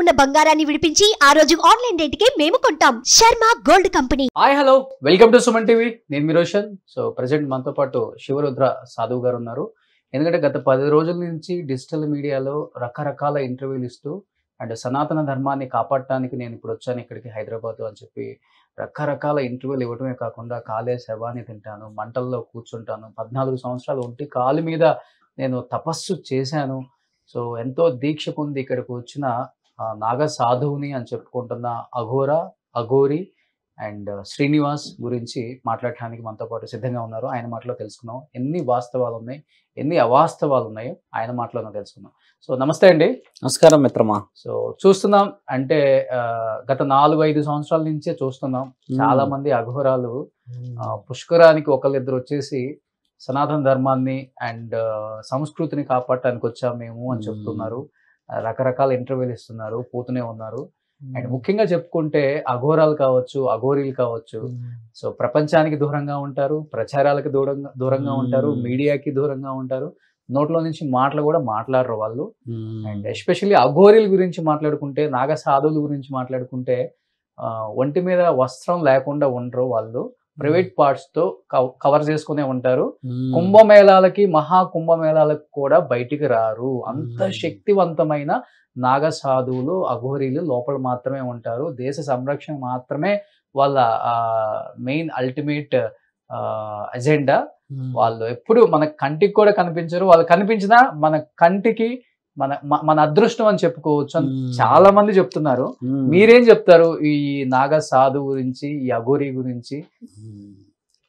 ఉన్న బంగారాన్ని విడిపించి ఆ రోజు ఆన్లైన్ రేటుకే మేము కొంటాం Sharma gold company hi hello welcome to Suman TV నేను మీ రోషన్ సో ప్రజెంట్ మనతో పాటు శివరుద్ర సాధువు గారు ఉన్నారు ఎందుకంటే గత పది రోజుల నుంచి డిజిటల్ మీడియాలో రకరకాల ఇంటర్వ్యూలు ఇస్తూ అండ్ సనాతన ధర్మాన్ని కాపాడటానికి నేను ఇప్పుడు వచ్చాను ఇక్కడికి హైదరాబాద్ అని చెప్పి రకరకాల ఇంటర్వ్యూలు ఇవ్వడమే కాకుండా కాలే శవాన్ని తింటాను మంటల్లో కూర్చుంటాను పద్నాలుగు సంవత్సరాలు ఒంటి కాలు మీద నేను తపస్సు చేశాను సో ఎంతో దీక్ష పొంది ఇక్కడికి వచ్చిన నాగ సాధువుని అని చెప్పుకుంటున్న అఘోర అఘోరి అండ్ శ్రీనివాస్ గురించి మాట్లాడటానికి మనతో పాటు సిద్ధంగా ఉన్నారు ఆయన మాటలో తెలుసుకున్నాం ఎన్ని వాస్తవాలు ఉన్నాయి ఎన్ని అవాస్తవాలు ఉన్నాయో ఆయన మాటలోనే తెలుసుకున్నాం సో నమస్తే అండి నమస్కారం మిత్రమా సో చూస్తున్నాం అంటే గత నాలుగు ఐదు సంవత్సరాల నుంచే చూస్తున్నాం చాలా మంది అఘోరాలు పుష్కరానికి ఒకళ్ళిద్దరు వచ్చేసి సనాతన ధర్మాన్ని అండ్ సంస్కృతిని కాపాడటానికి వచ్చాం మేము అని చెప్తున్నారు రకరకాల ఇంటర్వ్యూలు ఇస్తున్నారు పోతూనే ఉన్నారు hmm. అండ్ ముఖ్యంగా చెప్పుకుంటే అఘోరాలు కావచ్చు అఘోరీలు కావచ్చు hmm. సో ప్రపంచానికి దూరంగా ఉంటారు ప్రచారాలకు దూరంగా దూరంగా hmm. ఉంటారు మీడియాకి దూరంగా ఉంటారు నోట్లో నుంచి మాటలు కూడా మాట్లాడరు వాళ్ళు అండ్ ఎస్పెషల్లీ అఘోరీల గురించి మాట్లాడుకుంటే నాగసాధువుల గురించి మాట్లాడుకుంటే ఒంటి మీద వస్త్రం లేకుండా ఉండరు వాళ్ళు ప్రైవేట్ hmm. పార్ట్స్ తో కవర్ చేసుకునే ఉంటారు hmm. కుంభమేళాలకి మహా కుంభమేళాలకు కూడా బయటికి రారు అంత hmm. శక్తివంతమైన నాగ సాధువులు అఘోరీలు లోపల మాత్రమే ఉంటారు దేశ సంరక్షణ మాత్రమే వాళ్ళ మెయిన్ అల్టిమేట్ అజెండా వాళ్ళు ఎప్పుడు మన కంటికి కూడా కనిపించరు వాళ్ళు కనిపించినా మన కంటికి మన మన అదృష్టం అని చెప్పుకోవచ్చు అని చాలా మంది చెప్తున్నారు మీరేం చెప్తారు ఈ నాగ సాధు గురించి ఈ అఘోరి గురించి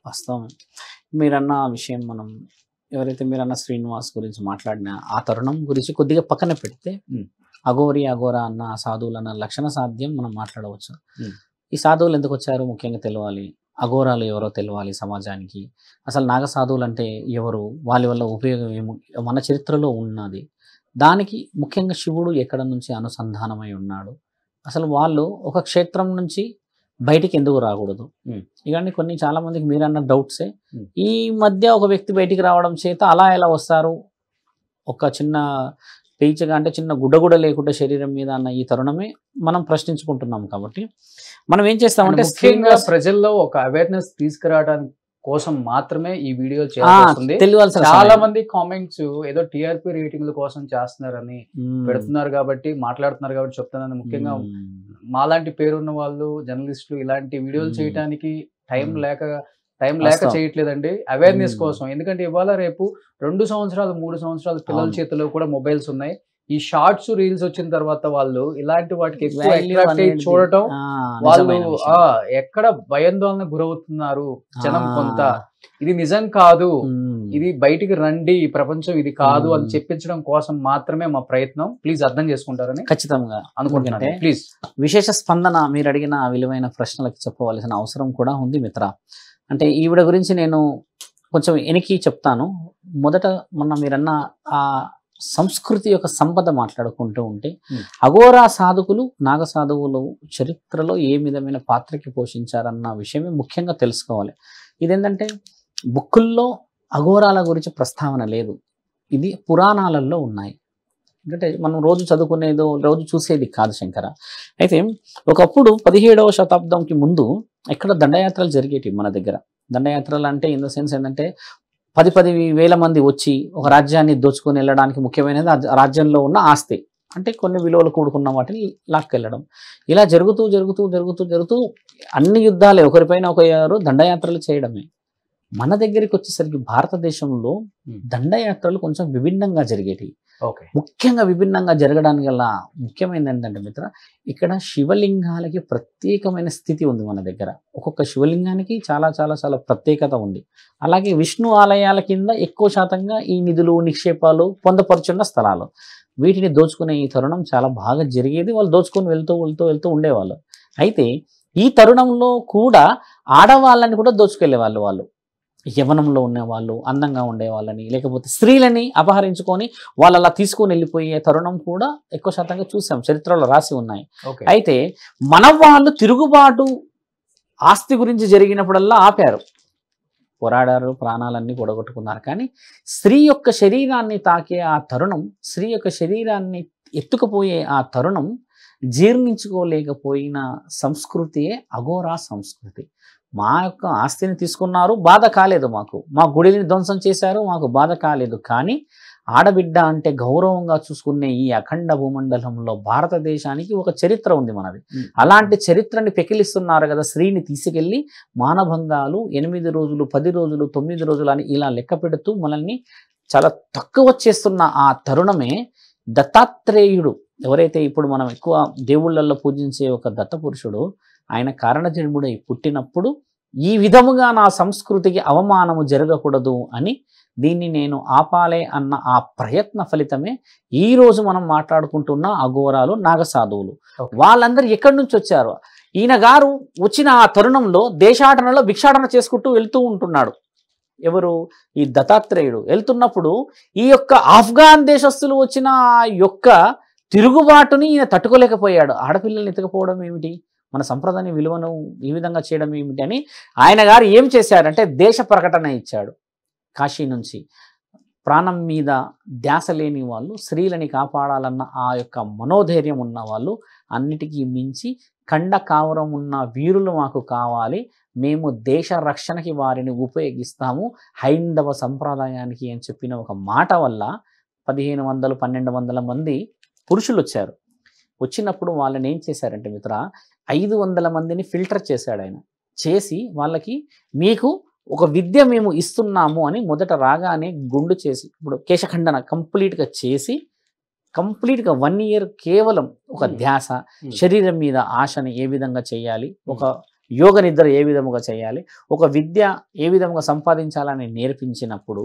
వాస్తవం మీరన్న విషయం మనం ఎవరైతే మీరన్న శ్రీనివాస్ గురించి మాట్లాడిన ఆ తరుణం గురించి కొద్దిగా పక్కన పెడితే అఘోరి అఘోరా అన్న సాధువులు అన్న లక్షణ సాధ్యం మనం మాట్లాడవచ్చు ఈ సాధువులు ఎందుకు వచ్చారు ముఖ్యంగా తెలియాలి అఘోరాలు ఎవరో తెలియాలి సమాజానికి అసలు నాగ సాధువులు అంటే ఎవరు వాళ్ళ వల్ల ఉపయోగం ఏమో మన చరిత్రలో ఉన్నది దానికి ముఖ్యంగా శివుడు ఎక్కడ నుంచి అనుసంధానమై ఉన్నాడు అసలు వాళ్ళు ఒక క్షేత్రం నుంచి బయటికి ఎందుకు రాకూడదు ఇవన్నీ కొన్ని చాలా మందికి మీరన్న డౌట్సే ఈ మధ్య ఒక వ్యక్తి బయటికి రావడం చేత అలా ఎలా వస్తారు ఒక చిన్న పీచగా అంటే చిన్న గుడ్డగుడ లేకుండా శరీరం మీద అన్న ఈ తరుణమే మనం ప్రశ్నించుకుంటున్నాం కాబట్టి మనం ఏం చేస్తామంటే ప్రజల్లో ఒక అవేర్నెస్ తీసుకురావడానికి కోసం మాత్రమే ఈ వీడియో చేస్తుంది చాలా మంది కామెంట్స్ ఏదో టిఆర్పి రేటింగ్ల కోసం చేస్తున్నారని పెడుతున్నారు కాబట్టి మాట్లాడుతున్నారు కాబట్టి చెప్తున్నాను ముఖ్యంగా మాలాంటి పేరున్న వాళ్ళు జర్నలిస్టులు ఇలాంటి వీడియోలు చేయడానికి టైం లేక టైం లేక చేయట్లేదండి అవేర్నెస్ కోసం ఎందుకంటే ఇవాళ రేపు రెండు సంవత్సరాలు మూడు సంవత్సరాలు పిల్లల చేతిలో కూడా మొబైల్స్ ఉన్నాయి ఈ షార్ట్స్ రీల్స్ వచ్చిన తర్వాత వాళ్ళు ఇలాంటి వాటికి చూడటం వాళ్ళు ఎక్కడ భయాందోళన గురవుతున్నారు జనం కొంత ఇది నిజం కాదు ఇది బయటికి రండి ఈ ప్రపంచం ఇది కాదు అని చెప్పించడం కోసం మాత్రమే మా ప్రయత్నం ప్లీజ్ అర్థం చేసుకుంటారని ఖచ్చితంగా అనుకుంటున్నాను ప్లీజ్ విశేష స్పందన మీరు అడిగిన విలువైన ప్రశ్నలకు చెప్పవలసిన అవసరం కూడా ఉంది మిత్ర అంటే ఈవిడ గురించి నేను కొంచెం ఎనికి చెప్తాను మొదట మొన్న మీరన్న ఆ సంస్కృతి యొక్క సంపద మాట్లాడుకుంటూ ఉంటే hmm. అఘోరా సాధకులు నాగ సాధువులు చరిత్రలో ఏ విధమైన పాత్రకి పోషించారన్న విషయమే ముఖ్యంగా తెలుసుకోవాలి ఇదేంటంటే బుక్కుల్లో అఘోరాల గురించి ప్రస్తావన లేదు ఇది పురాణాలలో ఉన్నాయి ఎందుకంటే మనం రోజు చదువుకునేదో రోజు చూసేది కాదు శంకర అయితే ఒకప్పుడు పదిహేడవ శతాబ్దంకి ముందు ఎక్కడ దండయాత్రలు జరిగేవి మన దగ్గర దండయాత్రలు అంటే ఇన్ ద సెన్స్ ఏంటంటే పది పది వేల మంది వచ్చి ఒక రాజ్యాన్ని దోచుకొని వెళ్ళడానికి ముఖ్యమైనది ఆ రాజ్యంలో ఉన్న ఆస్తి అంటే కొన్ని విలువలు కూడుకున్న వాటిని లాక్కెళ్ళడం ఇలా జరుగుతూ జరుగుతూ జరుగుతూ జరుగుతూ అన్ని యుద్ధాలే ఒకరిపైన ఒకరు దండయాత్రలు చేయడమే మన దగ్గరికి వచ్చేసరికి భారతదేశంలో దండయాత్రలు కొంచెం విభిన్నంగా జరిగేవి ముఖ్యంగా విభిన్నంగా జరగడానికి గల ముఖ్యమైనది ఏంటంటే మిత్ర ఇక్కడ శివలింగాలకి ప్రత్యేకమైన స్థితి ఉంది మన దగ్గర ఒక్కొక్క శివలింగానికి చాలా చాలా చాలా ప్రత్యేకత ఉంది అలాగే విష్ణు ఆలయాల కింద ఎక్కువ శాతంగా ఈ నిధులు నిక్షేపాలు పొందపరుచున్న స్థలాలు వీటిని దోచుకునే ఈ తరుణం చాలా బాగా జరిగేది వాళ్ళు దోచుకొని వెళ్తూ వెళ్తూ వెళ్తూ ఉండేవాళ్ళు అయితే ఈ తరుణంలో కూడా ఆడవాళ్ళని కూడా దోచుకెళ్లే వాళ్ళు వాళ్ళు యవనంలో ఉండేవాళ్ళు అందంగా ఉండేవాళ్ళని లేకపోతే స్త్రీలని అపహరించుకొని వాళ్ళు అలా తీసుకొని వెళ్ళిపోయే తరుణం కూడా ఎక్కువ శాతంగా చూసాం చరిత్రలో రాసి ఉన్నాయి అయితే మన వాళ్ళు తిరుగుబాటు ఆస్తి గురించి జరిగినప్పుడల్లా ఆపారు పోరాడారు ప్రాణాలన్నీ కూడగొట్టుకున్నారు కానీ స్త్రీ యొక్క శరీరాన్ని తాకే ఆ తరుణం స్త్రీ యొక్క శరీరాన్ని ఎత్తుకుపోయే ఆ తరుణం జీర్ణించుకోలేకపోయిన సంస్కృతియే అఘోరా సంస్కృతి మా యొక్క ఆస్తిని తీసుకున్నారు బాధ కాలేదు మాకు మా గుడిని ధ్వంసం చేశారు మాకు బాధ కాలేదు కానీ ఆడబిడ్డ అంటే గౌరవంగా చూసుకునే ఈ అఖండ భూమండలంలో భారతదేశానికి ఒక చరిత్ర ఉంది మనది అలాంటి చరిత్రని పెకిలిస్తున్నారు కదా స్త్రీని తీసుకెళ్ళి మానభంగాలు ఎనిమిది రోజులు పది రోజులు తొమ్మిది రోజులు అని ఇలా లెక్క పెడుతూ మనల్ని చాలా తక్కువ చేస్తున్న ఆ తరుణమే దత్తాత్రేయుడు ఎవరైతే ఇప్పుడు మనం ఎక్కువ దేవుళ్ళల్లో పూజించే ఒక దత్తపురుషుడు ఆయన కారణజన్ముడై పుట్టినప్పుడు ఈ విధముగా నా సంస్కృతికి అవమానము జరగకూడదు అని దీన్ని నేను ఆపాలే అన్న ఆ ప్రయత్న ఫలితమే ఈరోజు మనం మాట్లాడుకుంటున్న అఘోరాలు నాగసాధువులు వాళ్ళందరూ ఎక్కడి నుంచి వచ్చారు ఈయన గారు వచ్చిన ఆ తరుణంలో దేశాటనలో భిక్షాటన చేసుకుంటూ వెళ్తూ ఉంటున్నాడు ఎవరు ఈ దత్తాత్రేయుడు వెళ్తున్నప్పుడు ఈ యొక్క ఆఫ్ఘాన్ దేశస్తులు వచ్చిన యొక్క తిరుగుబాటుని ఈయన తట్టుకోలేకపోయాడు ఆడపిల్లల్ని ఎత్తుకపోవడం ఏమిటి మన సంప్రదాయ విలువను ఈ విధంగా చేయడం ఏమిటి అని ఆయన గారు ఏం చేశారంటే దేశ ప్రకటన ఇచ్చాడు కాశీ నుంచి ప్రాణం మీద ధ్యాస లేని వాళ్ళు స్త్రీలని కాపాడాలన్న ఆ యొక్క మనోధైర్యం ఉన్న వాళ్ళు అన్నిటికీ మించి కండ కావరం ఉన్న వీరులు మాకు కావాలి మేము దేశ రక్షణకి వారిని ఉపయోగిస్తాము హైందవ సంప్రదాయానికి అని చెప్పిన ఒక మాట వల్ల పదిహేను వందలు పన్నెండు వందల మంది పురుషులు వచ్చారు వచ్చినప్పుడు వాళ్ళని ఏం చేశారంటే మిత్ర ఐదు వందల మందిని ఫిల్టర్ చేశాడు ఆయన చేసి వాళ్ళకి మీకు ఒక విద్య మేము ఇస్తున్నాము అని మొదట రాగానే గుండు చేసి ఇప్పుడు కేశఖండన కంప్లీట్గా చేసి కంప్లీట్గా వన్ ఇయర్ కేవలం ఒక ధ్యాస శరీరం మీద ఆశని ఏ విధంగా చేయాలి ఒక యోగ నిద్ర ఏ విధముగా చేయాలి ఒక విద్య ఏ విధముగా సంపాదించాలని నేర్పించినప్పుడు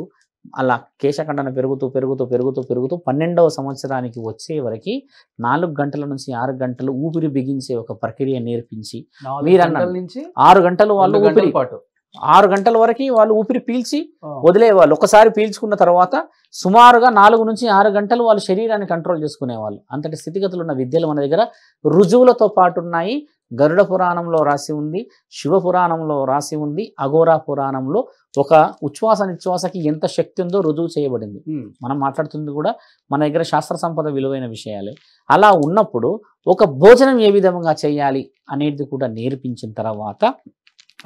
అలా కేశఖండన పెరుగుతూ పెరుగుతూ పెరుగుతూ పెరుగుతూ పన్నెండవ సంవత్సరానికి వచ్చే వరకు నాలుగు గంటల నుంచి ఆరు గంటలు ఊపిరి బిగించే ఒక ప్రక్రియ నేర్పించి నుంచి ఆరు గంటలు వాళ్ళు ఊపిరి పాటు ఆరు గంటల వరకు వాళ్ళు ఊపిరి పీల్చి వదిలేవాళ్ళు ఒకసారి పీల్చుకున్న తర్వాత సుమారుగా నాలుగు నుంచి ఆరు గంటలు వాళ్ళు శరీరాన్ని కంట్రోల్ చేసుకునేవాళ్ళు అంతటి స్థితిగతులు ఉన్న విద్యలు మన దగ్గర రుజువులతో పాటు ఉన్నాయి గరుడ పురాణంలో రాసి ఉంది శివ పురాణంలో రాసి ఉంది అఘోరా పురాణంలో ఒక ఉచ్ఛ్వాస నిశ్వాసకి ఎంత శక్తి ఉందో రుజువు చేయబడింది మనం మాట్లాడుతుంది కూడా మన దగ్గర శాస్త్ర సంపద విలువైన విషయాలే అలా ఉన్నప్పుడు ఒక భోజనం ఏ విధంగా చేయాలి అనేది కూడా నేర్పించిన తర్వాత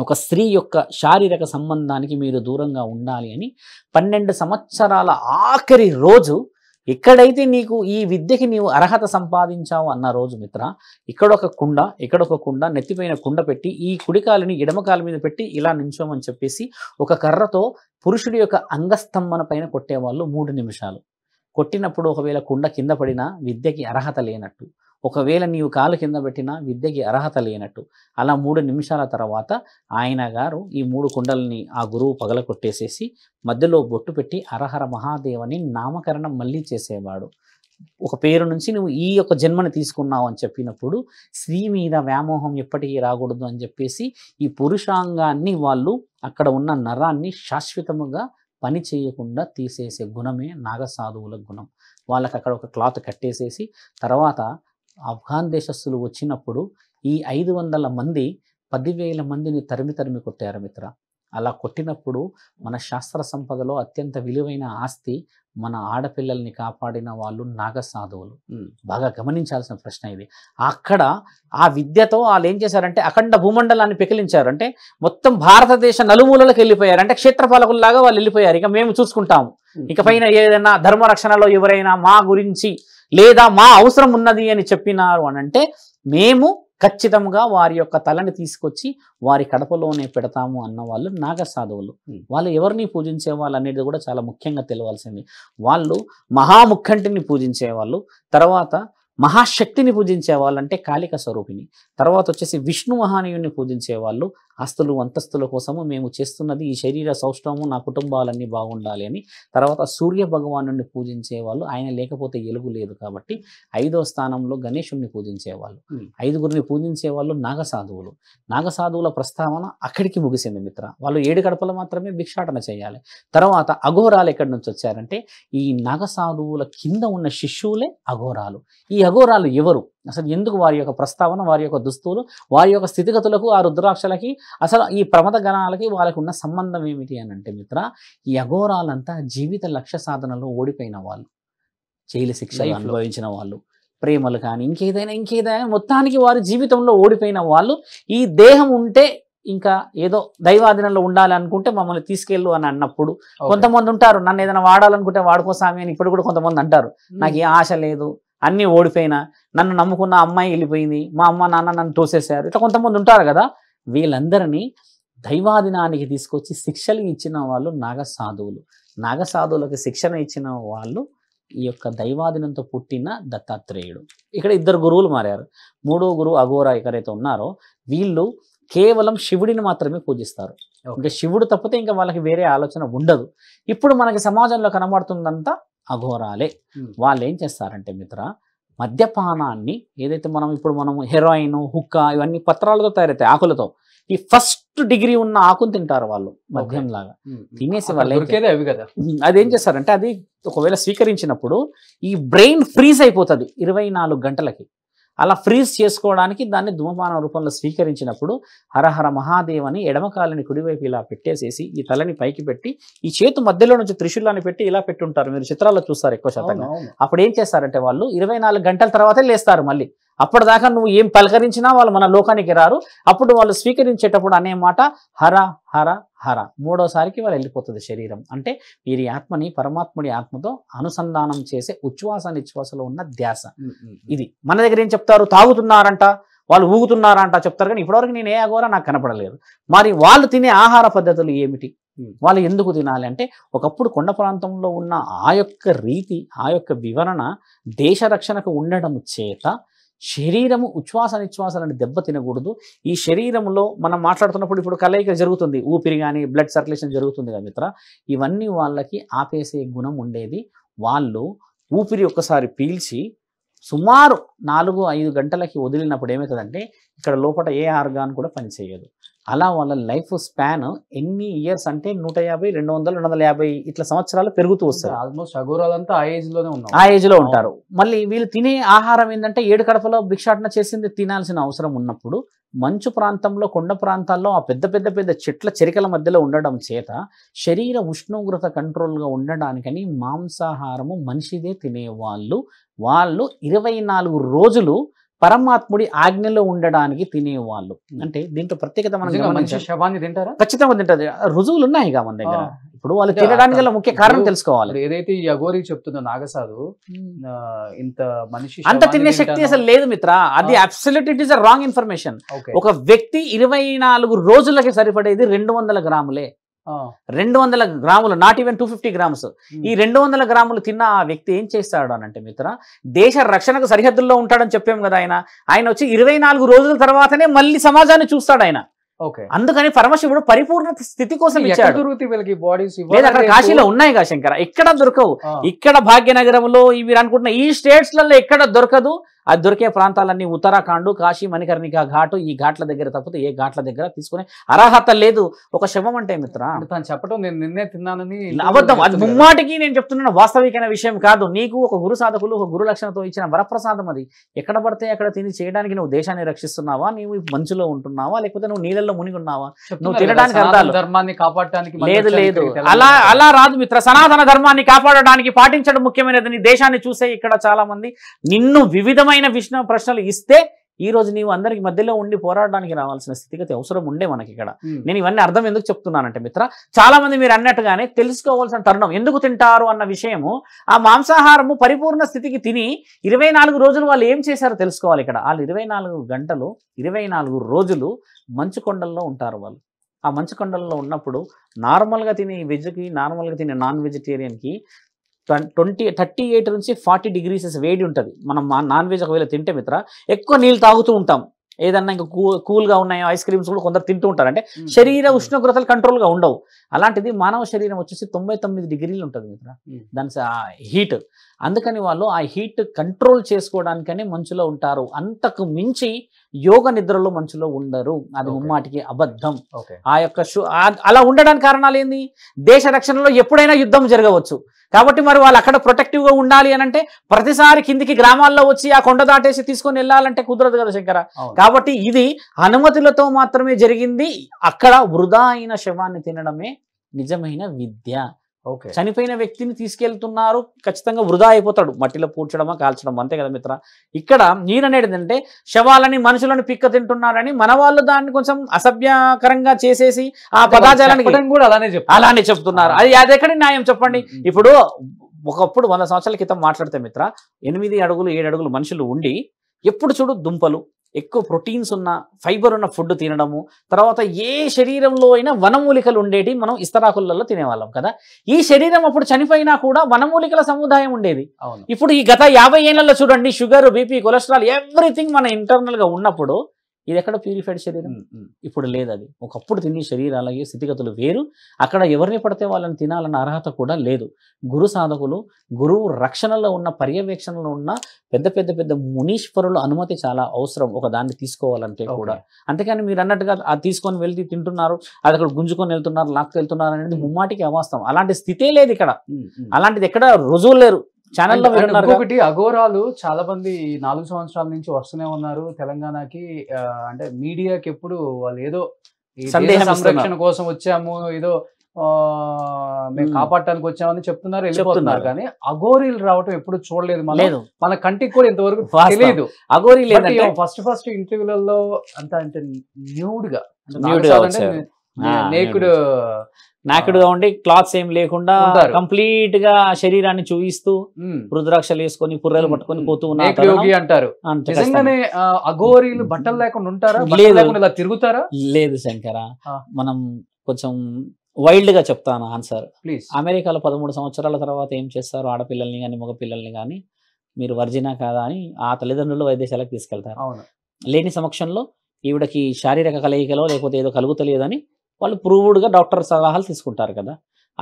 ఒక స్త్రీ యొక్క శారీరక సంబంధానికి మీరు దూరంగా ఉండాలి అని పన్నెండు సంవత్సరాల ఆఖరి రోజు ఎక్కడైతే నీకు ఈ విద్యకి నీవు అర్హత సంపాదించావు అన్న రోజు మిత్ర ఇక్కడ ఒక కుండ ఇక్కడొక కుండ నెత్తిపోయిన కుండ పెట్టి ఈ కుడికాలిని ఎడమకాలు మీద పెట్టి ఇలా నించోమని చెప్పేసి ఒక కర్రతో పురుషుడి యొక్క అంగస్తంభన పైన కొట్టేవాళ్ళు మూడు నిమిషాలు కొట్టినప్పుడు ఒకవేళ కుండ కింద పడినా విద్యకి అర్హత లేనట్టు ఒకవేళ నీవు కాలు కింద పెట్టినా విద్యకి అర్హత లేనట్టు అలా మూడు నిమిషాల తర్వాత ఆయన గారు ఈ మూడు కుండల్ని ఆ గురువు పగల కొట్టేసేసి మధ్యలో బొట్టు పెట్టి అరహర మహాదేవని నామకరణం మళ్ళీ చేసేవాడు ఒక పేరు నుంచి నువ్వు ఈ యొక్క జన్మని తీసుకున్నావు అని చెప్పినప్పుడు స్త్రీ మీద వ్యామోహం ఎప్పటికీ రాకూడదు అని చెప్పేసి ఈ పురుషాంగాన్ని వాళ్ళు అక్కడ ఉన్న నరాన్ని శాశ్వతముగా పని చేయకుండా తీసేసే గుణమే నాగసాధువుల గుణం వాళ్ళకి అక్కడ ఒక క్లాత్ కట్టేసేసి తర్వాత ఆఫ్ఘాన్ దేశస్తులు వచ్చినప్పుడు ఈ ఐదు వందల మంది పదివేల మందిని తరిమి తరిమి కొట్టారు మిత్ర అలా కొట్టినప్పుడు మన శాస్త్ర సంపదలో అత్యంత విలువైన ఆస్తి మన ఆడపిల్లల్ని కాపాడిన వాళ్ళు నాగసాధువులు బాగా గమనించాల్సిన ప్రశ్న ఇది అక్కడ ఆ విద్యతో వాళ్ళు ఏం చేశారంటే అఖండ భూమండలాన్ని పెకిలించారు అంటే మొత్తం భారతదేశ నలుమూలలకు వెళ్ళిపోయారు అంటే క్షేత్రపాలకుల్లాగా వాళ్ళు వెళ్ళిపోయారు ఇక మేము చూసుకుంటాము ఇక పైన ఏదైనా ధర్మరక్షణలో ఎవరైనా మా గురించి లేదా మా అవసరం ఉన్నది అని చెప్పినారు అనంటే మేము ఖచ్చితంగా వారి యొక్క తలని తీసుకొచ్చి వారి కడపలోనే పెడతాము అన్న వాళ్ళు నాగసాధువులు వాళ్ళు ఎవరిని పూజించే వాళ్ళు అనేది కూడా చాలా ముఖ్యంగా తెలవాల్సింది వాళ్ళు మహాముఖంటిని పూజించే వాళ్ళు తర్వాత మహాశక్తిని పూజించే వాళ్ళంటే కాళిక స్వరూపిణి తర్వాత వచ్చేసి విష్ణు మహానీయుని పూజించే వాళ్ళు ఆస్తులు అంతస్తుల కోసము మేము చేస్తున్నది ఈ శరీర సౌష్ఠవము నా కుటుంబాలన్నీ బాగుండాలి అని తర్వాత సూర్య భగవాను పూజించేవాళ్ళు ఆయన లేకపోతే ఎలుగు లేదు కాబట్టి ఐదో స్థానంలో పూజించే పూజించేవాళ్ళు ఐదుగురిని పూజించేవాళ్ళు నాగసాధువులు నాగసాధువుల ప్రస్తావన అక్కడికి ముగిసింది మిత్ర వాళ్ళు ఏడు గడపలు మాత్రమే భిక్షాటన చేయాలి తర్వాత అఘోరాలు ఎక్కడి నుంచి వచ్చారంటే ఈ నాగసాధువుల కింద ఉన్న శిష్యువులే అఘోరాలు ఈ అఘోరాలు ఎవరు అసలు ఎందుకు వారి యొక్క ప్రస్తావన వారి యొక్క దుస్తువులు వారి యొక్క స్థితిగతులకు ఆ రుద్రాక్షలకి అసలు ఈ ప్రమద గణాలకి వాళ్ళకి ఉన్న సంబంధం ఏమిటి అని అంటే మిత్ర ఈ అఘోరాలంతా జీవిత లక్ష్య సాధనలో ఓడిపోయిన వాళ్ళు జైలు శిక్ష అనుభవించిన వాళ్ళు ప్రేమలు కానీ ఇంకేదైనా ఇంకేదైనా మొత్తానికి వారి జీవితంలో ఓడిపోయిన వాళ్ళు ఈ దేహం ఉంటే ఇంకా ఏదో దైవాధీనంలో ఉండాలి అనుకుంటే మమ్మల్ని తీసుకెళ్ళు అని అన్నప్పుడు కొంతమంది ఉంటారు నన్ను ఏదైనా వాడాలనుకుంటే వాడుకోసామి అని ఇప్పుడు కూడా కొంతమంది అంటారు నాకు hmm. ఏ ఆశ లేదు అన్నీ ఓడిపోయినా నన్ను నమ్ముకున్న అమ్మాయి వెళ్ళిపోయింది మా అమ్మ నాన్న నన్ను తోసేశారు ఇట్లా కొంతమంది ఉంటారు కదా వీళ్ళందరినీ దైవాధీనానికి తీసుకొచ్చి శిక్షలు ఇచ్చిన వాళ్ళు నాగసాధువులు నాగసాధువులకు నాగ సాధువులకు శిక్షణ ఇచ్చిన వాళ్ళు ఈ యొక్క దైవాధీనంతో పుట్టిన దత్తాత్రేయుడు ఇక్కడ ఇద్దరు గురువులు మారారు మూడో గురువు అఘోర ఎక్కడైతే ఉన్నారో వీళ్ళు కేవలం శివుడిని మాత్రమే పూజిస్తారు ఇంకా శివుడు తప్పితే ఇంకా వాళ్ళకి వేరే ఆలోచన ఉండదు ఇప్పుడు మనకి సమాజంలో కనబడుతుందంతా అఘోరాలే వాళ్ళు ఏం చేస్తారంటే మిత్ర మద్యపానాన్ని ఏదైతే మనం ఇప్పుడు మనం హెరాయిన్ హుక్క ఇవన్నీ పత్రాలతో తయారైతే ఆకులతో ఈ ఫస్ట్ డిగ్రీ ఉన్న ఆకుని తింటారు వాళ్ళు మద్యం లాగా తినేసి వాళ్ళు అవి కదా అదేం చేస్తారంటే అది ఒకవేళ స్వీకరించినప్పుడు ఈ బ్రెయిన్ ఫ్రీజ్ అయిపోతుంది ఇరవై గంటలకి అలా ఫ్రీజ్ చేసుకోవడానికి దాన్ని ధూమపాన రూపంలో స్వీకరించినప్పుడు హరహర మహాదేవ్ అని ఎడమకాలని కుడివైపు ఇలా పెట్టేసేసి ఈ తలని పైకి పెట్టి ఈ చేతు మధ్యలో నుంచి త్రిశూలాన్ని పెట్టి ఇలా పెట్టుంటారు మీరు చిత్రాల్లో చూస్తారు ఎక్కువ శాతంగా అప్పుడు ఏం చేస్తారంటే వాళ్ళు ఇరవై గంటల తర్వాతే లేస్తారు మళ్ళీ అప్పటిదాకా నువ్వు ఏం పలకరించినా వాళ్ళు మన లోకానికి రారు అప్పుడు వాళ్ళు స్వీకరించేటప్పుడు అనే మాట హర హర హర మూడోసారికి వాళ్ళు వెళ్ళిపోతుంది శరీరం అంటే వీరి ఆత్మని పరమాత్ముడి ఆత్మతో అనుసంధానం చేసే ఉచ్ఛ్వాస నిశ్వాసలో ఉన్న ధ్యాస ఇది మన దగ్గర ఏం చెప్తారు తాగుతున్నారంట వాళ్ళు ఊగుతున్నారంట చెప్తారు కానీ ఇప్పటివరకు నేను ఏ అగోరా నాకు కనపడలేదు మరి వాళ్ళు తినే ఆహార పద్ధతులు ఏమిటి వాళ్ళు ఎందుకు తినాలి అంటే ఒకప్పుడు కొండ ప్రాంతంలో ఉన్న ఆ యొక్క రీతి ఆ యొక్క వివరణ దేశ రక్షణకు ఉండడం చేత శరీరము ఉచ్ఛ్వాస నిశ్వాసాలను దెబ్బ తినకూడదు ఈ శరీరంలో మనం మాట్లాడుతున్నప్పుడు ఇప్పుడు కలయిక జరుగుతుంది ఊపిరి కానీ బ్లడ్ సర్క్యులేషన్ జరుగుతుంది కదా మిత్ర ఇవన్నీ వాళ్ళకి ఆపేసే గుణం ఉండేది వాళ్ళు ఊపిరి ఒక్కసారి పీల్చి సుమారు నాలుగు ఐదు గంటలకి వదిలినప్పుడు ఏమవుతుందంటే ఇక్కడ లోపల ఏ ఆర్గాన్ కూడా పనిచేయదు అలా వాళ్ళ లైఫ్ స్పాన్ ఎన్ని ఇయర్స్ అంటే నూట యాభై రెండు వందలు రెండు వందల యాభై ఇట్లా సంవత్సరాలు పెరుగుతూ వస్తారు ఆల్మోస్ట్ అఘోరాలంతా ఆ ఏజ్ లోనే ఉన్నారు ఆ ఏజ్ లో ఉంటారు మళ్ళీ వీళ్ళు తినే ఆహారం ఏంటంటే ఏడు కడపలో భిక్షాటన చేసింది తినాల్సిన అవసరం ఉన్నప్పుడు మంచు ప్రాంతంలో కొండ ప్రాంతాల్లో ఆ పెద్ద పెద్ద పెద్ద చెట్ల చెరికల మధ్యలో ఉండడం చేత శరీర ఉష్ణోగ్రత కంట్రోల్గా ఉండడానికని మాంసాహారము మనిషిదే తినేవాళ్ళు వాళ్ళు ఇరవై నాలుగు రోజులు పరమాత్ముడి ఆజ్ఞలో ఉండడానికి తినేవాళ్ళు అంటే దీంట్లో ప్రత్యేకత మనం శవాన్ని తింటారా ఖచ్చితంగా తింటారు రుజువులు ఉన్నాయి ఇక మన దగ్గర ఇప్పుడు వాళ్ళు తినడానికి ముఖ్య కారణం తెలుసుకోవాలి ఏదైతే ఈ అఘోరి చెప్తుందో నాగసాధు ఇంత మనిషి అంత తినే శక్తి అసలు లేదు మిత్ర అది absolute it is a wrong information ఒక వ్యక్తి ఇరవై రోజులకి సరిపడేది రెండు గ్రాములే రెండు వందల గ్రాములు not even two fifty grams ఈ రెండు వందల గ్రాములు తిన్న ఆ వ్యక్తి ఏం చేస్తాడు అని అంటే మిత్ర దేశ రక్షణకు సరిహద్దుల్లో ఉంటాడని చెప్పాము కదా ఆయన ఆయన వచ్చి ఇరవై రోజుల తర్వాతనే మళ్ళీ సమాజాన్ని చూస్తాడు ఆయన అందుకని పరమశివుడు పరిపూర్ణ స్థితి కోసం ఇచ్చాడు అక్కడ కాశీలో ఉన్నాయి కా శంకర ఇక్కడ దొరకవు ఇక్కడ భాగ్యనగరంలో ఇవి అనుకుంటున్న ఈ లలో ఎక్కడ దొరకదు అది దొరికే ప్రాంతాలన్నీ ఉత్తరాఖండ్ కాశీ మణికర్ణిక ఘాటు ఈ ఘాట్ల దగ్గర తప్పితే ఏ ఘాట్ల దగ్గర తీసుకునే అర్హత లేదు ఒక శవం అంటే మిత్ర తను చెప్పడం నేను నిన్నే తిన్నానని అబద్ధం అది ముమ్మాటికి నేను చెప్తున్నాను వాస్తవికమైన విషయం కాదు నీకు ఒక గురు సాధకులు ఒక గురు లక్షణతో ఇచ్చిన వరప్రసాదం అది ఎక్కడ పడితే అక్కడ తిని చేయడానికి నువ్వు దేశాన్ని రక్షిస్తున్నావా నీవు మంచులో ఉంటున్నావా లేకపోతే నువ్వు నీళ్ళల్లో మునిగి ఉన్నావా నువ్వు తినడానికి ధర్మాన్ని కాపాడటానికి లేదు లేదు అలా అలా రాదు మిత్ర సనాతన ధర్మాన్ని కాపాడడానికి పాటించడం ముఖ్యమైనది నీ దేశాన్ని చూసే ఇక్కడ చాలా మంది నిన్ను వివిధమైన కఠినమైన విష్ణు ప్రశ్నలు ఇస్తే ఈ రోజు నీవు అందరికి మధ్యలో ఉండి పోరాడడానికి రావాల్సిన స్థితిగతి అవసరం ఉండే మనకి ఇక్కడ నేను ఇవన్నీ అర్థం ఎందుకు చెప్తున్నానంటే మిత్ర చాలా మంది మీరు అన్నట్టుగానే తెలుసుకోవాల్సిన తరుణం ఎందుకు తింటారు అన్న విషయము ఆ మాంసాహారము పరిపూర్ణ స్థితికి తిని ఇరవై రోజులు వాళ్ళు ఏం చేశారో తెలుసుకోవాలి ఇక్కడ వాళ్ళు ఇరవై గంటలు ఇరవై రోజులు మంచు కొండల్లో ఉంటారు వాళ్ళు ఆ మంచు కొండల్లో ఉన్నప్పుడు నార్మల్గా తినే వెజ్కి నార్మల్గా తినే నాన్ వెజిటేరియన్కి ట్వంటీ థర్టీ ఎయిట్ నుంచి ఫార్టీ డిగ్రీసెస్ వేడి ఉంటుంది మనం నాన్ వెజ్ ఒకవేళ తింటే మిత్ర ఎక్కువ నీళ్ళు తాగుతూ ఉంటాం ఏదన్నా ఇంకా కూ కూల్గా ఉన్నాయో ఐస్ క్రీమ్స్ కూడా కొందరు తింటూ ఉంటారు అంటే శరీర ఉష్ణోగ్రతలు కంట్రోల్గా ఉండవు అలాంటిది మానవ శరీరం వచ్చేసి తొంభై తొమ్మిది డిగ్రీలు ఉంటుంది మిత్ర దాని హీట్ అందుకని వాళ్ళు ఆ హీట్ కంట్రోల్ చేసుకోవడానికనే మంచులో ఉంటారు అంతకు మించి యోగ నిద్రలో మంచులో ఉండరు అది ముమ్మాటికి అబద్ధం ఆ యొక్క అలా ఉండడానికి కారణాలు ఏంది దేశ రక్షణలో ఎప్పుడైనా యుద్ధం జరగవచ్చు కాబట్టి మరి వాళ్ళు అక్కడ ప్రొటెక్టివ్గా ఉండాలి అని అంటే ప్రతిసారి కిందికి గ్రామాల్లో వచ్చి ఆ కొండ దాటేసి తీసుకొని వెళ్ళాలంటే కుదరదు కదా శంకర కాబట్టి ఇది అనుమతులతో మాత్రమే జరిగింది అక్కడ వృధా అయిన శవాన్ని తినడమే నిజమైన విద్య చనిపోయిన వ్యక్తిని తీసుకెళ్తున్నారు ఖచ్చితంగా వృధా అయిపోతాడు మట్టిలో పూడ్చడమా కాల్చడం అంతే కదా మిత్ర ఇక్కడ నేననేది ఏంటంటే శవాలని మనుషులను పిక్క తింటున్నారని మన వాళ్ళు దాన్ని కొంచెం అసభ్యకరంగా చేసేసి ఆ పదార్థాలను కూడా అలానే అలానే చెప్తున్నారు అది అది ఎక్కడ న్యాయం చెప్పండి ఇప్పుడు ఒకప్పుడు వంద సంవత్సరాల క్రితం మాట్లాడితే మిత్ర ఎనిమిది అడుగులు ఏడు అడుగులు మనుషులు ఉండి ఎప్పుడు చూడు దుంపలు ఎక్కువ ప్రోటీన్స్ ఉన్న ఫైబర్ ఉన్న ఫుడ్ తినడము తర్వాత ఏ శరీరంలో అయినా వనమూలికలు ఉండేటి మనం ఇస్తరాకులలో తినేవాళ్ళం కదా ఈ శరీరం అప్పుడు చనిపోయినా కూడా వనమూలికల సముదాయం ఉండేది ఇప్పుడు ఈ గత యాభై ఏళ్ళలో చూడండి షుగర్ బీపీ కొలెస్ట్రాల్ ఎవ్రీథింగ్ మన ఇంటర్నల్గా ఉన్నప్పుడు ఇది ఎక్కడ ప్యూరిఫైడ్ శరీరం ఇప్పుడు లేదు అది ఒకప్పుడు తినే అలాగే స్థితిగతులు వేరు అక్కడ ఎవరిని పడితే వాళ్ళని తినాలన్న అర్హత కూడా లేదు గురు సాధకులు గురువు రక్షణలో ఉన్న పర్యవేక్షణలో ఉన్న పెద్ద పెద్ద పెద్ద మునీశ్వరుల అనుమతి చాలా అవసరం ఒక దాన్ని తీసుకోవాలంటే కూడా అంతేకాని మీరు అన్నట్టుగా అది తీసుకొని వెళ్తే తింటున్నారు అది అక్కడ గుంజుకొని వెళ్తున్నారు లాక్కు వెళ్తున్నారు అనేది ముమ్మాటికి అవాస్తవం అలాంటి స్థితే లేదు ఇక్కడ అలాంటిది ఎక్కడ రుజువు లేరు ఛానల్లో ఇంకొకటి అఘోరాలు చాలా మంది నాలుగు సంవత్సరాల నుంచి వస్తూనే ఉన్నారు తెలంగాణకి అంటే మీడియాకి ఎప్పుడు వాళ్ళు ఏదో సంరక్షణ కోసం వచ్చాము ఏదో మేము కాపాడటానికి వచ్చామని చెప్తున్నారు వెళ్ళిపోతున్నారు కానీ అఘోరీలు రావటం ఎప్పుడు చూడలేదు మనం మన కంటికి కూడా ఇంతవరకు తెలియదు అఘోరీలు ఫస్ట్ ఫస్ట్ ఇంటర్వ్యూలలో అంత అంటే న్యూడ్ గా నేకుడు నాకుడుగా ఉండి క్లాత్స్ ఏం లేకుండా కంప్లీట్ గా శరీరాన్ని చూపిస్తూ రుద్రాక్షలు వేసుకొని పుర్రెలు పట్టుకొని పోతూ ఉన్నారు అంటారు నిజంగానే బట్టలు లేకుండా ఉంటారా తిరుగుతారా లేదు శంకర మనం కొంచెం వైల్డ్ గా చెప్తాను ఆన్సర్ అమెరికాలో పదమూడు సంవత్సరాల తర్వాత ఏం చేస్తారు ఆడపిల్లల్ని మగ మగపిల్లల్ని కానీ మీరు వర్జినా కాదా అని ఆ తల్లిదండ్రులు వైద్యశాలకు తీసుకెళ్తారు లేని సమక్షంలో ఈవిడకి శారీరక కలయికలో లేకపోతే ఏదో కలుగుతలేదని వాళ్ళు ప్రూవ్డ్గా డాక్టర్ సలహాలు తీసుకుంటారు కదా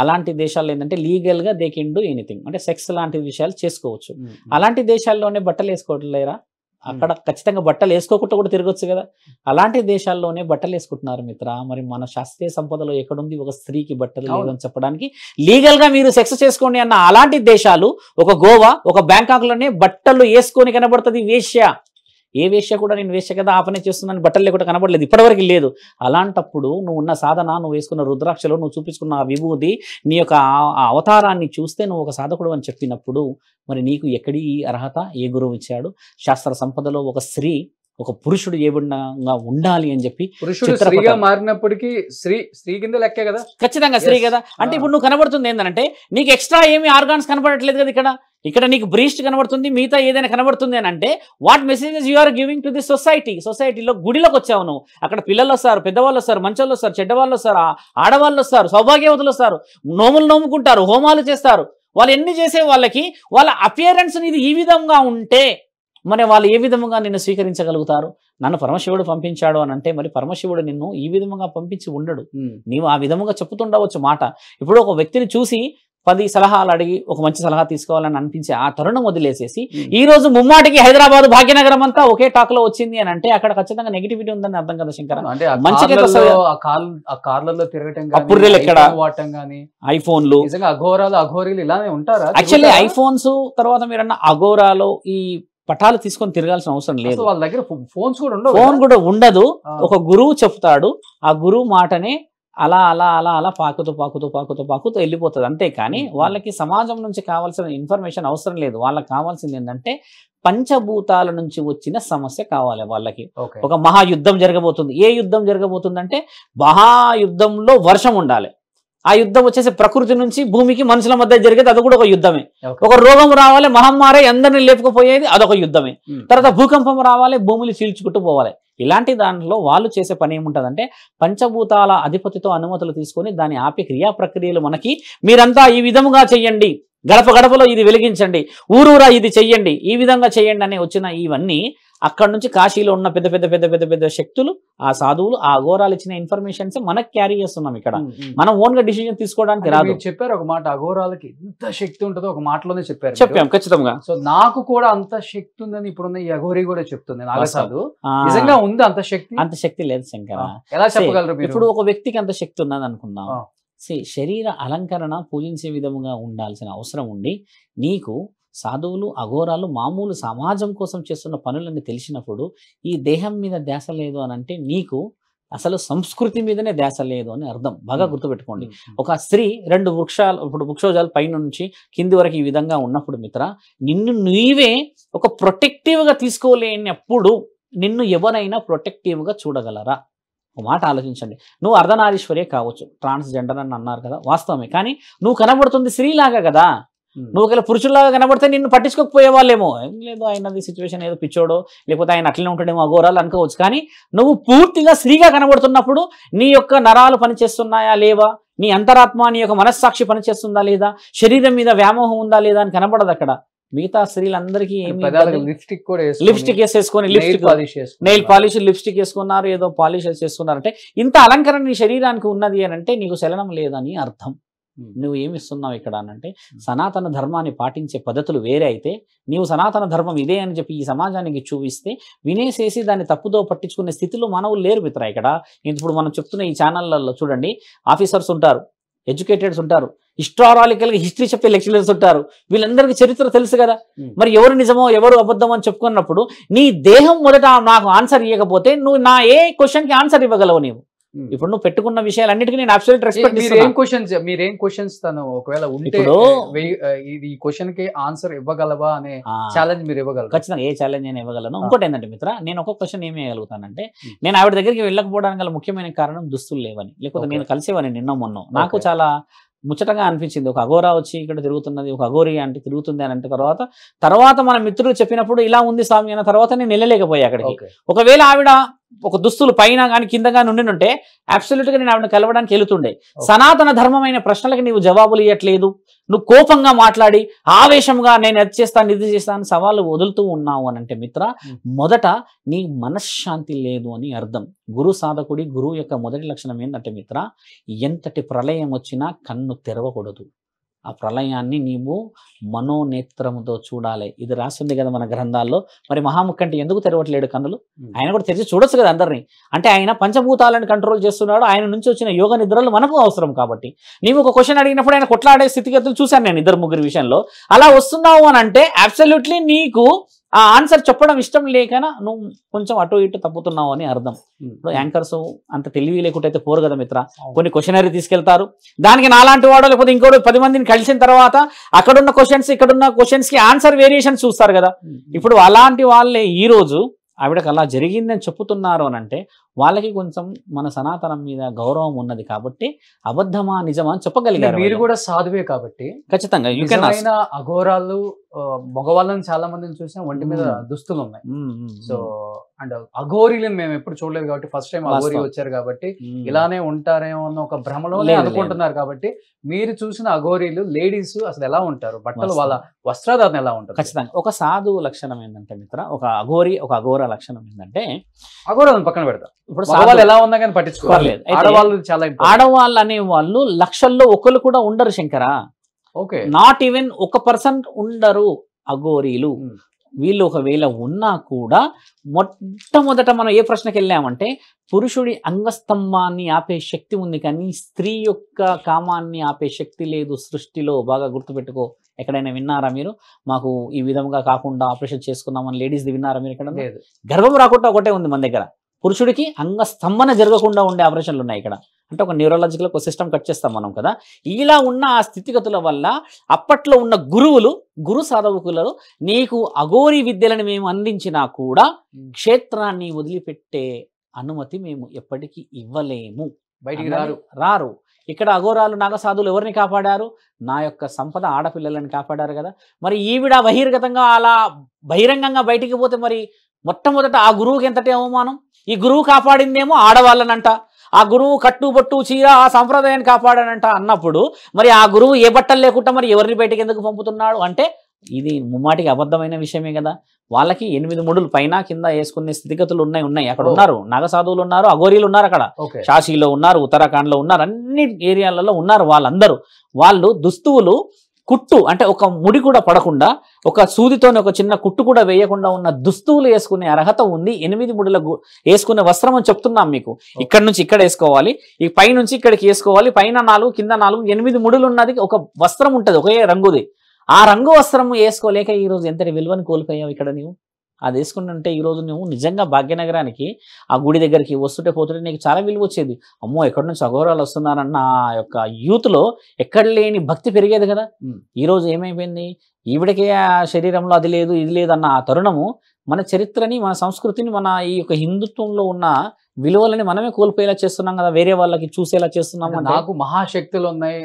అలాంటి దేశాల్లో ఏంటంటే లీగల్గా దే కెన్ డూ ఎనీథింగ్ అంటే సెక్స్ లాంటి విషయాలు చేసుకోవచ్చు అలాంటి దేశాల్లోనే బట్టలు వేసుకోవట్లేరా అక్కడ ఖచ్చితంగా బట్టలు వేసుకోకుండా కూడా తిరగచ్చు కదా అలాంటి దేశాల్లోనే బట్టలు వేసుకుంటున్నారు మిత్ర మరి మన శాస్త్రీయ సంపదలో ఎక్కడుంది ఒక స్త్రీకి బట్టలు లేదని చెప్పడానికి లీగల్ గా మీరు సెక్స్ చేసుకోండి అన్న అలాంటి దేశాలు ఒక గోవా ఒక బ్యాంకాక్ లోనే బట్టలు వేసుకొని కనబడుతుంది వేష్య ఏ వేష్య కూడా నేను వేష్య కదా ఆపనే చేస్తున్నాను బట్టలు లేకుండా కనబడలేదు ఇప్పటివరకు లేదు అలాంటప్పుడు నువ్వు ఉన్న సాధన నువ్వు వేసుకున్న రుద్రాక్షలో నువ్వు చూపించుకున్న ఆ విభూతి నీ యొక్క అవతారాన్ని చూస్తే నువ్వు ఒక సాధకుడు అని చెప్పినప్పుడు మరి నీకు ఎక్కడి అర్హత ఏ గురువు ఇచ్చాడు శాస్త్ర సంపదలో ఒక స్త్రీ ఒక పురుషుడు ఏబడినగా ఉండాలి అని చెప్పి పురుషుడు మారినప్పటికీ స్త్రీ స్త్రీ కింద లెక్కే కదా ఖచ్చితంగా స్త్రీ కదా అంటే ఇప్పుడు నువ్వు కనబడుతుంది ఏంటంటే నీకు ఎక్స్ట్రా ఏమి ఆర్గాన్స్ కనబడట్లేదు కదా ఇక్కడ ఇక్కడ నీకు బ్రీస్ట్ కనబడుతుంది మిగతా ఏదైనా కనబడుతుంది అని అంటే what messages you are giving to the society సొసైటీలో గుడిలోకి వచ్చావు నువ్వు అక్కడ పిల్లలు వస్తారు పెద్దవాళ్ళు వస్తారు మంచోళ్ళు వస్తారు చెడ్డవాళ్ళు వస్తారు ఆడవాళ్ళు వస్తారు సౌభాగ్యవతులు వస్తారు నోములు నోముకుంటారు హోమాలు చేస్తారు వాళ్ళు ఎన్ని చేసే వాళ్ళకి వాళ్ళ అపియరెన్స్ ఇది ఈ విధంగా ఉంటే మరి వాళ్ళు ఏ విధముగా నిన్ను స్వీకరించగలుగుతారు నన్ను పరమశివుడు పంపించాడు అని అంటే మరి పరమశివుడు నిన్ను ఈ విధముగా పంపించి ఉండడు నీవు ఆ విధముగా చెప్పుతుండవచ్చు మాట ఇప్పుడు ఒక వ్యక్తిని చూసి పది సలహాలు అడిగి ఒక మంచి సలహా తీసుకోవాలని అనిపించే ఆ తరుణం వదిలేసేసి ఈ రోజు ముమ్మాటికి హైదరాబాద్ భాగ్యనగరం అంతా ఒకే టాక్ లో వచ్చింది అని అంటే అక్కడ ఖచ్చితంగా నెగిటివిటీ ఉందని అర్థం కదా శంకర మంచి ఐఫోన్లు అఘోరాలు అఘోరీలు ఇలానే ఉంటారు యాక్చువల్లీ ఐఫోన్స్ తర్వాత అన్న అఘోరాలు ఈ పటాలు తీసుకొని తిరగాల్సిన అవసరం లేదు వాళ్ళ దగ్గర ఫోన్స్ కూడా ఉండవు ఫోన్ కూడా ఉండదు ఒక గురువు చెప్తాడు ఆ గురువు మాటనే అలా అలా అలా అలా పాకుతూ పాకుతూ పాకుతూ పాకుతూ వెళ్ళిపోతుంది అంతే కానీ వాళ్ళకి సమాజం నుంచి కావాల్సిన ఇన్ఫర్మేషన్ అవసరం లేదు వాళ్ళకి కావాల్సింది ఏంటంటే పంచభూతాల నుంచి వచ్చిన సమస్య కావాలి వాళ్ళకి ఒక మహాయుద్ధం జరగబోతుంది ఏ యుద్ధం జరగబోతుందంటే మహాయుద్ధంలో వర్షం ఉండాలి ఆ యుద్ధం వచ్చేసి ప్రకృతి నుంచి భూమికి మనుషుల మధ్య జరిగేది అది కూడా ఒక యుద్ధమే ఒక రోగం రావాలి మహమ్మారి అందరినీ లేపుకపోయేది అదొక యుద్ధమే తర్వాత భూకంపం రావాలి భూమిని చీల్చుకుంటూ పోవాలి ఇలాంటి దాంట్లో వాళ్ళు చేసే పని ఏముంటుందంటే పంచభూతాల అధిపతితో అనుమతులు తీసుకొని దాని ఆపి క్రియా ప్రక్రియలు మనకి మీరంతా ఈ విధముగా చెయ్యండి గడప గడపలో ఇది వెలిగించండి ఊరూరా ఇది చెయ్యండి ఈ విధంగా చేయండి అని వచ్చిన ఇవన్నీ అక్కడ నుంచి కాశీలో ఉన్న పెద్ద పెద్ద పెద్ద పెద్ద పెద్ద శక్తులు ఆ సాధువులు ఆ అఘోరాలు ఇచ్చిన ఇన్ఫర్మేషన్స్ మనకు క్యారీ చేస్తున్నాం ఇక్కడ మనం ఓన్ గా డిసిజన్ తీసుకోవడానికి రాదు చెప్పారు ఒక మాట అఘోరాలకి ఎంత శక్తి ఉంటుందో ఒక మాటలోనే చెప్పారు చెప్పాం ఖచ్చితంగా సో నాకు కూడా అంత శక్తి ఉందని ఇప్పుడున్న ఈ అఘోరి కూడా చెప్తుంది నిజంగా ఉంది అంత శక్తి అంత శక్తి లేదు శంకర ఎలా చెప్పగలరు ఇప్పుడు ఒక వ్యక్తికి అంత శక్తి ఉన్నది అనుకుందాం శరీర అలంకరణ పూజించే విధముగా ఉండాల్సిన అవసరం ఉండి నీకు సాధువులు అఘోరాలు మామూలు సమాజం కోసం చేస్తున్న పనులన్నీ తెలిసినప్పుడు ఈ దేహం మీద ధ్యాస లేదు అని అంటే నీకు అసలు సంస్కృతి మీదనే ధ్యాస లేదు అని అర్థం బాగా గుర్తుపెట్టుకోండి ఒక స్త్రీ రెండు వృక్షాలు ఇప్పుడు వృక్షోజాలు పైన నుంచి కింది వరకు ఈ విధంగా ఉన్నప్పుడు మిత్ర నిన్ను నీవే ఒక ప్రొటెక్టివ్గా తీసుకోలేనప్పుడు నిన్ను ఎవరైనా ప్రొటెక్టివ్గా చూడగలరా ఒక మాట ఆలోచించండి నువ్వు అర్ధనారీశ్వరే కావచ్చు ట్రాన్స్జెండర్ అని అన్నారు కదా వాస్తవమే కానీ నువ్వు కనబడుతుంది స్త్రీలాగా కదా Hmm. నువ్వు ఒకవేళ పురుషుల్లాగా కనబడితే నిన్ను పట్టించుకోకపోయే వాళ్ళేమో ఏం లేదు ఆయనది సిచ్యువేషన్ ఏదో పిచ్చోడో లేకపోతే ఆయన అట్లనే ఉంటాడేమో అఘోరాలు అనుకోవచ్చు కానీ నువ్వు పూర్తిగా స్త్రీగా కనబడుతున్నప్పుడు నీ యొక్క నరాలు పనిచేస్తున్నాయా లేవా నీ అంతరాత్మ నీ యొక్క మనస్సాక్షి పనిచేస్తుందా లేదా శరీరం మీద వ్యామోహం ఉందా లేదా అని కనబడదు అక్కడ మిగతా స్త్రీలందరికీ లిప్స్టిక్ కూడా లిప్స్టిక్ వేసేసుకొని లిప్స్టిక్ నెయిల్ పాలిష్ లిప్స్టిక్ వేసుకున్నారు ఏదో పాలిష్ చేసుకున్నారు అంటే ఇంత అలంకరణ నీ శరీరానికి ఉన్నది అని అంటే నీకు శలనం లేదని అర్థం నువ్వు ఏమిస్తున్నావు ఇక్కడ అనంటే సనాతన ధర్మాన్ని పాటించే పద్ధతులు వేరే అయితే నీవు సనాతన ధర్మం ఇదే అని చెప్పి ఈ సమాజానికి చూపిస్తే వినేసేసి దాన్ని తప్పుదో పట్టించుకునే స్థితిలో మనవులు లేరు మిత్ర ఇక్కడ ఇప్పుడు మనం చెప్తున్న ఈ ఛానళ్ళల్లో చూడండి ఆఫీసర్స్ ఉంటారు ఎడ్యుకేటెడ్స్ ఉంటారు హిస్టారాలికల్గా హిస్టరీ చెప్పే లెక్చరర్స్ ఉంటారు వీళ్ళందరికీ చరిత్ర తెలుసు కదా మరి ఎవరు నిజమో ఎవరు అబద్ధమో అని చెప్పుకున్నప్పుడు నీ దేహం మొదట నాకు ఆన్సర్ ఇవ్వకపోతే నువ్వు నా ఏ క్వశ్చన్కి ఆన్సర్ ఇవ్వగలవు నీవు Hmm. ఇప్పుడు నువ్వు పెట్టుకున్న విషయాలన్నిటికీ నేను అబ్సల్యూట్ రెస్పెక్ట్ ఏం క్వశ్చన్స్ మీరేం క్వశ్చన్స్ తను ఒకవేళ ఉంటే ఇది క్వశ్చన్ కి ఆన్సర్ ఇవ్వగలవా అనే ఛాలెంజ్ మీరు ఇవ్వగలరు ఖచ్చితంగా ఏ ఛాలెంజ్ నేను ఇవ్వగలను ఇంకోటి ఏంటంటే మిత్ర నేను ఒక క్వశ్చన్ ఏమి అంటే నేను ఆవిడ దగ్గరికి వెళ్ళకపోవడానికి గల ముఖ్యమైన కారణం దుస్తులు లేవని లేకపోతే నేను కలిసేవని నిన్న మొన్న నాకు చాలా ముచ్చటగా అనిపించింది ఒక అఘోరా వచ్చి ఇక్కడ తిరుగుతున్నది ఒక అఘోరి అంటే తిరుగుతుంది అని అంటే తర్వాత తర్వాత మన మిత్రులు చెప్పినప్పుడు ఇలా ఉంది స్వామి అన్న తర్వాత నేను వెళ్ళలేకపోయా అక్కడికి ఒకవేళ ఆవిడ ఒక దుస్తులు పైన కానీ కింద కానీ ఉండినుంటే అబ్సల్యూట్గా నేను ఆవిడ కలవడానికి వెళుతుండే సనాతన ధర్మమైన ప్రశ్నలకు నీవు జవాబులు ఇవ్వట్లేదు నువ్వు కోపంగా మాట్లాడి ఆవేశంగా నేను అది చేస్తాను ఇది చేస్తాను సవాళ్ళు వదులుతూ ఉన్నావు అని అంటే మిత్ర మొదట నీ మనశ్శాంతి లేదు అని అర్థం గురు సాధకుడి గురువు యొక్క మొదటి లక్షణం ఏంటంటే మిత్ర ఎంతటి ప్రళయం వచ్చినా కన్ను తెరవకూడదు ఆ ప్రళయాన్ని నీవు మనోనేత్రముతో చూడాలి ఇది రాస్తుంది కదా మన గ్రంథాల్లో మరి మహాముఖి అంటే ఎందుకు తెరవట్లేడు కన్నులు ఆయన కూడా తెరిచి చూడొచ్చు కదా అందరినీ అంటే ఆయన పంచభూతాలను కంట్రోల్ చేస్తున్నాడు ఆయన నుంచి వచ్చిన యోగ నిద్రలు మనకు అవసరం కాబట్టి నీవు ఒక క్వశ్చన్ అడిగినప్పుడు ఆయన కొట్లాడే స్థితిగతులు చూశాను నేను ఇద్దరు ముగ్గురు విషయంలో అలా వస్తున్నావు అని అంటే అబ్సల్యూట్లీ నీకు ఆ ఆన్సర్ చెప్పడం ఇష్టం లేకనా నువ్వు కొంచెం అటు ఇటు తప్పుతున్నావు అని అర్థం ఇప్పుడు యాంకర్స్ అంత తెలివి లేకుంటే పోరు కదా మిత్ర కొన్ని క్వశ్చనరీ తీసుకెళ్తారు దానికి నాలాంటి వాడు లేకపోతే ఇంకోటి పది మందిని కలిసిన తర్వాత అక్కడున్న క్వశ్చన్స్ ఇక్కడున్న క్వశ్చన్స్కి ఆన్సర్ వేరియేషన్ చూస్తారు కదా ఇప్పుడు అలాంటి వాళ్ళే ఈరోజు ఆవిడకి అలా జరిగిందని చెప్పుతున్నారు అని అంటే వాళ్ళకి కొంచెం మన సనాతనం మీద గౌరవం ఉన్నది కాబట్టి అబద్ధమా నిజమా అని చెప్పగలిగారు మీరు కూడా సాధువే కాబట్టి ఖచ్చితంగా అఘోరాలు మగవాళ్ళని చాలా మందిని చూసిన ఒంటి మీద hmm. దుస్తులు ఉన్నాయి hmm, hmm, సో అండ్ అఘోరీలను మేము ఎప్పుడు చూడలేదు కాబట్టి ఫస్ట్ టైం అఘోరి వచ్చారు కాబట్టి ఇలానే ఉంటారేమో అన్న ఒక భ్రమలో అనుకుంటున్నారు కాబట్టి మీరు చూసిన అఘోరీలు లేడీస్ అసలు ఎలా ఉంటారు బట్టలు వాళ్ళ వస్త్రధారణ ఎలా ఉంటారు ఖచ్చితంగా ఒక సాధు లక్షణం ఏంటంటే మిత్ర ఒక అఘోరి ఒక అఘోర లక్షణం ఏంటంటే అఘోరాలను పక్కన పెడతాం ఇప్పుడు సవాళ్ళు ఎలా ఉన్నా కానీ పట్టించుకోలేదు ఆడవాళ్ళు చాలా ఆడవాళ్ళు అనే వాళ్ళు లక్షల్లో ఒకరు కూడా ఉండరు శంకర ఓకే నాట్ ఈవెన్ ఒక పర్సెంట్ ఉండరు అఘోరీలు వీళ్ళు ఒకవేళ ఉన్నా కూడా మొట్టమొదట మనం ఏ ప్రశ్నకి వెళ్ళామంటే పురుషుడి అంగస్తంభాన్ని ఆపే శక్తి ఉంది కానీ స్త్రీ యొక్క కామాన్ని ఆపే శక్తి లేదు సృష్టిలో బాగా గుర్తుపెట్టుకో ఎక్కడైనా విన్నారా మీరు మాకు ఈ విధంగా కాకుండా ఆపరేషన్ చేసుకున్నామని లేడీస్ది విన్నారా మీరు ఎక్కడ గర్వం రాకుండా ఒకటే ఉంది మన దగ్గర పురుషుడికి అంగస్తంభన జరగకుండా ఉండే ఆపరేషన్లు ఉన్నాయి ఇక్కడ అంటే ఒక న్యూరాలజికల్ ఒక సిస్టమ్ కట్ చేస్తాం మనం కదా ఇలా ఉన్న ఆ స్థితిగతుల వల్ల అప్పట్లో ఉన్న గురువులు గురు సాధకులలో నీకు అఘోరి విద్యలను మేము అందించినా కూడా క్షేత్రాన్ని వదిలిపెట్టే అనుమతి మేము ఎప్పటికీ ఇవ్వలేము బయటికి రారు రారు ఇక్కడ అఘోరాలు నాగసాధులు ఎవరిని కాపాడారు నా యొక్క సంపద ఆడపిల్లలను కాపాడారు కదా మరి ఈవిడ బహిర్గతంగా అలా బహిరంగంగా బయటికి పోతే మరి మొట్టమొదట ఆ గురువుకి ఎంతటి అవమానం ఈ గురువు కాపాడిందేమో ఆడవాళ్ళనంట ఆ గురువు కట్టుబొట్టు చీర ఆ సంప్రదాయాన్ని కాపాడానంట అన్నప్పుడు మరి ఆ గురువు ఏ బట్టలు లేకుండా మరి ఎవరిని బయటకు ఎందుకు పంపుతున్నాడు అంటే ఇది ముమ్మాటికి అబద్ధమైన విషయమే కదా వాళ్ళకి ఎనిమిది మూడులు పైన కింద వేసుకునే స్థితిగతులు ఉన్నాయి ఉన్నాయి అక్కడ ఉన్నారు నాగసాధువులు ఉన్నారు అఘోరీలు ఉన్నారు అక్కడ షాషీలో ఉన్నారు ఉత్తరాఖండ్లో ఉన్నారు అన్ని ఏరియాలలో ఉన్నారు వాళ్ళందరూ వాళ్ళు దుస్తువులు కుట్టు అంటే ఒక ముడి కూడా పడకుండా ఒక సూదితోని ఒక చిన్న కుట్టు కూడా వేయకుండా ఉన్న దుస్తువులు వేసుకునే అర్హత ఉంది ఎనిమిది ముడుల వేసుకునే వస్త్రం అని చెప్తున్నాం మీకు ఇక్కడ నుంచి ఇక్కడ వేసుకోవాలి ఈ పై నుంచి ఇక్కడికి వేసుకోవాలి పైన నాలుగు కింద నాలుగు ఎనిమిది ముడులు ఉన్నది ఒక వస్త్రం ఉంటుంది ఒకే రంగుది ఆ రంగు వస్త్రం వేసుకోలేక ఈరోజు ఎంతటి విలువను కోల్పోయావు ఇక్కడ నీవు అది వేసుకుంటుంటే ఈరోజు నువ్వు నిజంగా భాగ్యనగరానికి ఆ గుడి దగ్గరికి వస్తుంటే పోతుంటే నీకు చాలా విలువ వచ్చేది అమ్మో ఎక్కడి నుంచి అఘోరాలు వస్తున్నారన్న ఆ యొక్క యూత్లో ఎక్కడ లేని భక్తి పెరిగేది కదా ఈరోజు ఏమైపోయింది ఈవిడకే ఆ శరీరంలో అది లేదు ఇది లేదన్న ఆ తరుణము మన చరిత్రని మన సంస్కృతిని మన ఈ యొక్క హిందుత్వంలో ఉన్న విలువలని మనమే కోల్పోయేలా చేస్తున్నాం కదా వేరే వాళ్ళకి చూసేలా చేస్తున్నాం నాకు మహాశక్తులు ఉన్నాయి